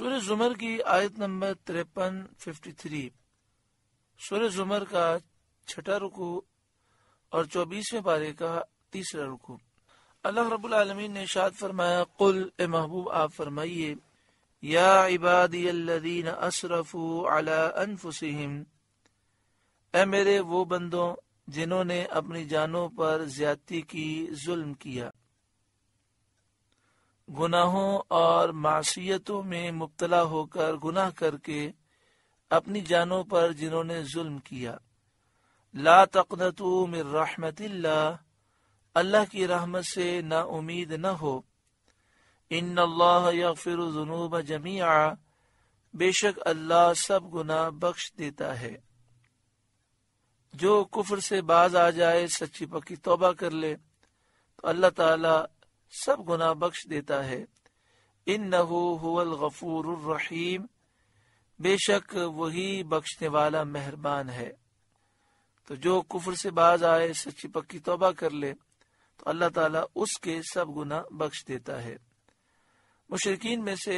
सूर्य जुमर की आयत नंबर तिरपन फिफ्टी थ्री सूर्य जुमर का छठा रुकू और चौबीसवें पारे का तीसरा रुकू अल्लाह रब्बुल आलमीन ने शाद फरमाया कुल ए महबूब आप फरमाइए या इबादीन असरफू अला अनफुसिहिम ए मेरे वो बंदो जिन्होंने अपनी जानों पर ज्यादा की जुल्म किया गुनाहों और मासीतों में मुबतला होकर गुनाह करके अपनी जानों पर जिन्होंने जुल्म किया ला तकनतु मिर रहमत अल्लाह की रहमत से ना उम्मीद न हो इन अल्लाह या फिर जुनूब जमिया बेशक अल्लाह सब गुना बख्श देता है जो कुफर से बाज आ जाए सच्ची पक्की तोबा कर ले तो अल्लाह ताला सब गुना बख्श देता है इन नहुअल गफूररहीम बेशक वही बख्शने वाला मेहरबान है तो जो कुफर से बाज आए सच्ची पक्की तोबा कर ले तो अल्लाह ताला उसके सब गुना बख्श देता है मुशरकिन में से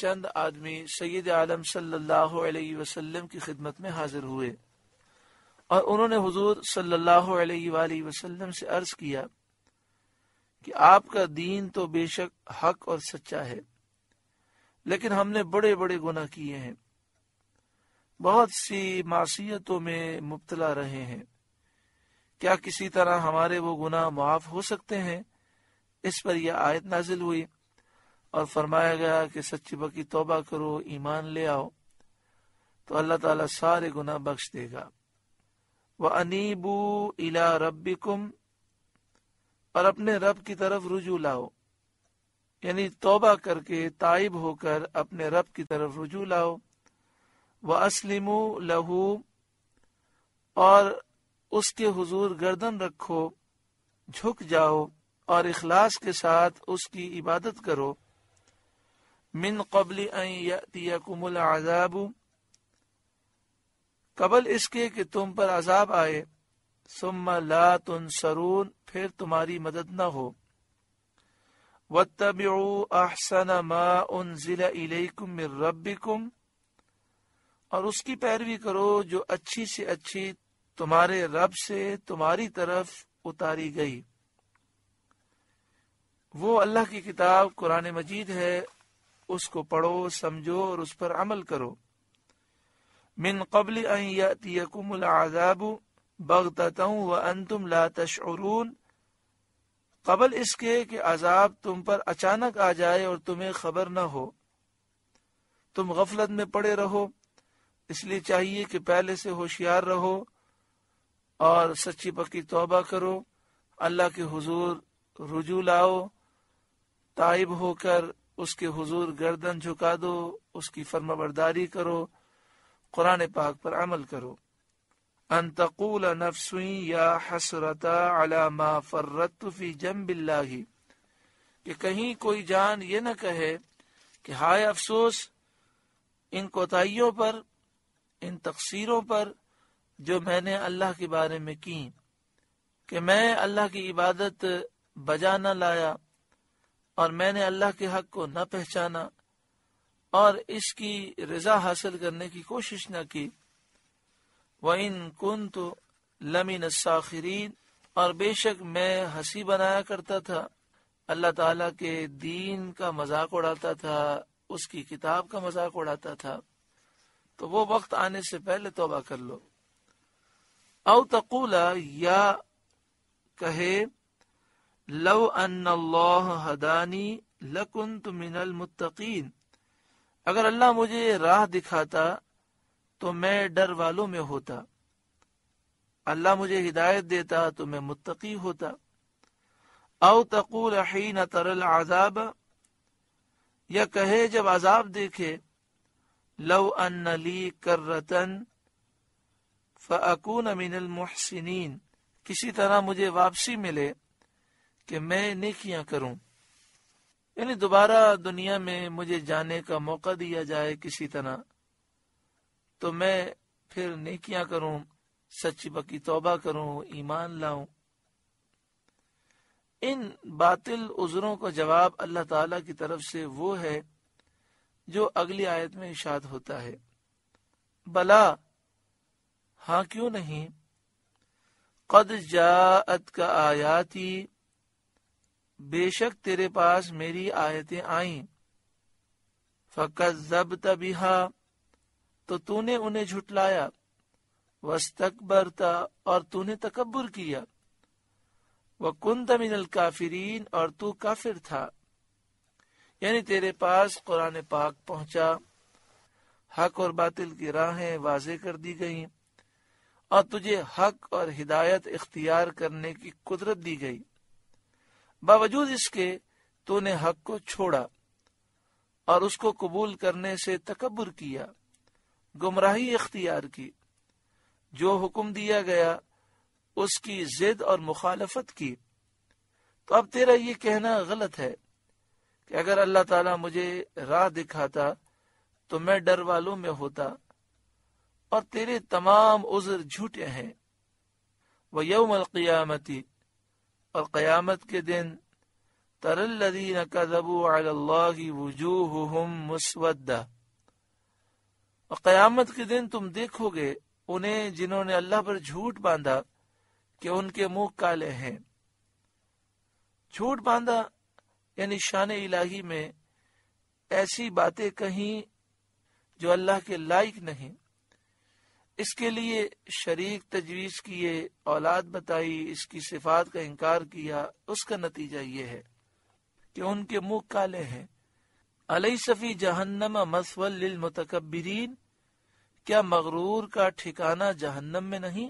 चंद आदमी सैद आलम सल्लल्लाहु अलैहि वसल्लम की खिदमत में हाजिर हुए और उन्होंने हुजूर सल्लल्लाहु अलैहि वसल्लम से अर्ज किया कि आपका दीन तो बेशक हक और सच्चा है लेकिन हमने बड़े बड़े गुना किए हैं बहुत सी मासीतों में मुबतला रहे हैं क्या किसी तरह हमारे वो गुना माफ हो सकते हैं इस पर यह आयत नाजिल हुई और फरमाया गया कि सच्ची बकी तोबा करो ईमान ले आओ तो अल्लाह ताला सारे गुनाह बख्श देगा वह अनिबू इला रबी रब्बिकुम और अपने रब की तरफ रुजू लाओ यानी तोबा करके ताइब होकर अपने रब की तरफ रुजू लाओ व असलिम लहू और उसके हुजूर गर्दन रखो झुक जाओ और इखलास के साथ उसकी इबादत करो मिन कबली कुमल आजाब कबल इसके कि तुम पर आजाब आए सुम्मा ला तुन सरून फिर तुम्हारी मदद न हो व तब्यू अहसन उन जिला इलेकुम रब्बिकुम और उसकी पैरवी करो जो अच्छी से अच्छी तुम्हारे रब से तुम्हारी तरफ उतारी गई वो अल्लाह की किताब कुरान मजीद है उसको पढ़ो समझो और उस पर अमल करो मिन कबल आजाबू बगता व अनतुम ला तशरून कबल इसके कि अजाब तुम पर अचानक आ जाए और तुम्हें खबर न हो तुम गफलत में पड़े रहो इसलिए चाहिए कि पहले से होशियार रहो और सच्ची पक्की तौबा करो अल्लाह के हुजूर रुजू लाओ ताइब होकर उसके हुजूर गर्दन झुका दो उसकी फर्माबरदारी करो कुरान पाक पर अमल करो अन तकूल नफसुई या हसरता अला मा फर्रत फी जम्बिल्लाही कि कहीं कोई जान ये न कहे कि हाय अफसोस इन कोताहियों पर इन तकसीरों पर जो मैंने अल्लाह के बारे में की कि मैं अल्लाह की इबादत बजा न लाया और मैंने अल्लाह के हक को न पहचाना और इसकी रजा हासिल करने की कोशिश न की व इन कुन तो लमिन साखरीन और बेशक मैं हंसी बनाया करता था अल्लाह ताला के दीन का मजाक उड़ाता था उसकी किताब का मजाक उड़ाता था तो वो वक्त आने से पहले तोबा कर लो औ तकूला या कहे लव अल्लाह हदानी लकुन मिनल मुत्तकीन अगर अल्लाह मुझे राह दिखाता तो मैं डर वालों में होता अल्लाह मुझे हिदायत देता तो मैं मुत्तकी होता औ तकूल अहीन तरल आजाब या कहे जब आजाब देखे लव अन ली करतन फ़ाकून अमीनल मोहसिन किसी तरह मुझे वापसी मिले कि मैं नेकियां करूं यानी दोबारा दुनिया में मुझे जाने का मौका दिया जाए किसी तरह तो मैं फिर नेकियां करूं सच्ची पक्की तौबा करूं ईमान लाऊं इन बातिल उजरों का जवाब अल्लाह ताला की तरफ से वो है जो अगली आयत में इशाद होता है बला हाँ क्यों नहीं कद जात का आयाती बेशक तेरे पास मेरी आयतें आईं फ़कत जब तबिहा तो तूने उन्हें झुटलाया वस्तकबरता और तूने तकबर किया वह कुंत मिनल काफिरीन और तू काफिर था यानी तेरे पास कुरान पाक पहुंचा हक और बातिल की राहें वाजे कर दी गईं और तुझे हक और हिदायत इख्तियार करने की कुदरत दी गई बावजूद इसके तूने हक को छोड़ा और उसको कबूल करने से तकबर किया गुमराही इख्तियार की जो हुक्म दिया गया उसकी जिद और मुखालफत की तो अब तेरा ये कहना गलत है कि अगर अल्लाह ताला मुझे राह दिखाता तो मैं डर वालों में होता और तेरे तमाम उजर झूठे हैं वह यौमल क़यामती और क़यामत के दिन तरल्लदीन कदबू वजूह मुसवदा और क़यामत के दिन तुम देखोगे उन्हें जिन्होंने अल्लाह पर झूठ बांधा कि उनके मुंह काले हैं झूठ बांधा यानी शान इलाही में ऐसी बातें कहीं जो अल्लाह के लायक नहीं इसके लिए शरीक तजवीज किए औलाद बताई इसकी सिफात का इनकार किया उसका नतीजा ये है कि उनके मुंह काले हैं अलई सफ़ी जहन्नम मसवल मुतकबरीन क्या मगरूर का ठिकाना जहन्नम में नहीं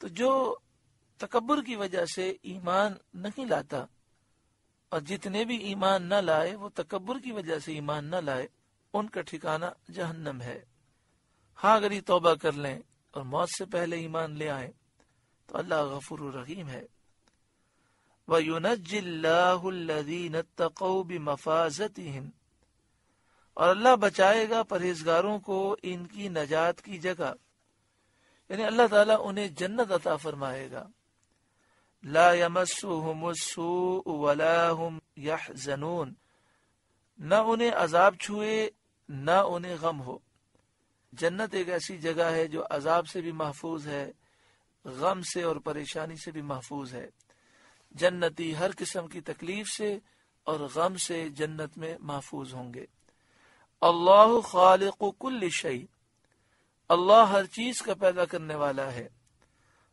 तो जो तकबर की वजह से ईमान नहीं लाता और जितने भी ईमान न लाए वो तकबर की वजह से ईमान न लाए उनका ठिकाना जहन्नम है हाँ अगर ये तोबा कर लें और मौत से पहले ईमान ले आए तो अल्लाह गफुर रहीम है वयुनजिल्लाहुल्लजीन तकौ बिमफाजतिहिम और अल्लाह बचाएगा परहेजगारों को इनकी नजात की जगह यानी अल्लाह ताला उन्हें जन्नत अता फरमाएगा ला यमसुहुमुसुवलाहुम न उन्हें अजाब छुए न उन्हें गम हो जन्नत एक ऐसी जगह है जो अजाब से भी महफूज है गम से और परेशानी से भी महफूज है जन्नती हर किस्म की तकलीफ से और गम से जन्नत में महफूज होंगे अल्लाह खालिक कुल शई अल्लाह हर चीज का पैदा करने वाला है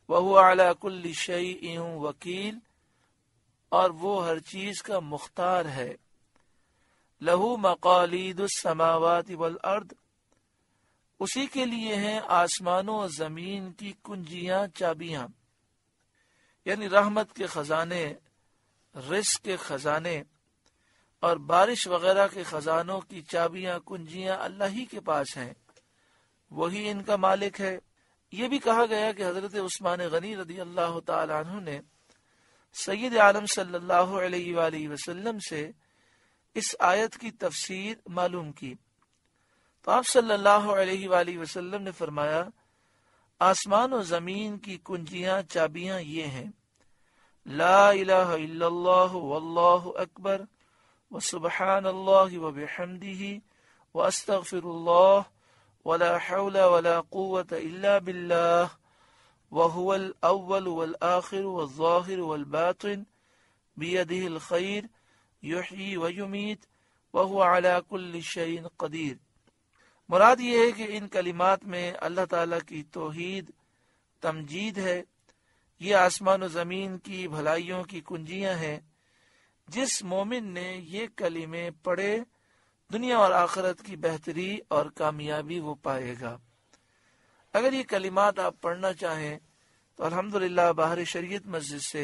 वह अला कुल शई वकील और वो हर चीज का मुख्तार है लहू मकालीदुलसमावत वल अर्द उसी के लिए हैं आसमानों और जमीन की कुंजियां चाबियां यानी रहमत के खजाने रिस्क के खजाने और बारिश वगैरह के खजानों की चाबियां कुंजियां अल्लाह ही के पास हैं वही इनका मालिक है ये भी कहा गया कि हजरत उस्मान गनी रदी अल्लाह तु ने सैद आलम सल्लल्लाहु से इस आयत की तफसीर मालूम की तो आप सल्ला वसलम ने फरमाया आसमान और ज़मीन की कुंजियां चाबियां ये हैं ला अकबर وسبحان الله وبحمده واستغفر الله ولا حول ولا قوه الا بالله وهو الاول والاخر والظاهر والباطن بيده الخير يحيي ويميت وهو على كل شيء قدير مراد یہ ہے کہ ان کلمات میں اللہ ताला کی توحید تمجید ہے یہ آسمان و زمین کی بھلائیوں کی کنجیاں ہیں जिस मोमिन ने ये कलीमे पढ़े दुनिया और आखरत की बेहतरी और कामयाबी वो पाएगा अगर ये कलिमात आप पढ़ना चाहें तो अल्हम्दुलिल्लाह बाहर शरीयत मस्जिद से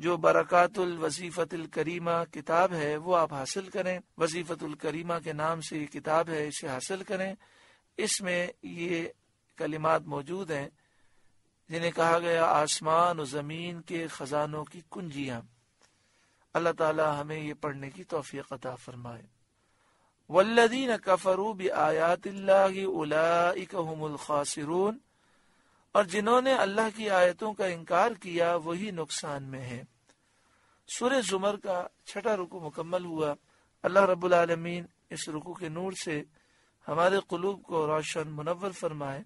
जो बरक़ातुल वजीफ़तुल करीमा किताब है वो आप हासिल करें वजीफ़तुल करीमा के नाम से ये किताब है इसे हासिल करें इसमें ये कलिमात मौजूद हैं जिन्हें कहा गया आसमान और ज़मीन के ख़जानों की कुंजियाँ अल्लाह ताला हमें ये पढ़ने की तोफ़ी अता फरमाए वल्लदीन कफरू बी आयात और जिन्होंने अल्लाह की आयतों का इनकार किया वही नुकसान में है सुर जुमर का छठा रुकू मुकम्मल हुआ अल्लाह रब्बुल इस रुकू के नूर से हमारे कलूब को रोशन मुनवर फरमाए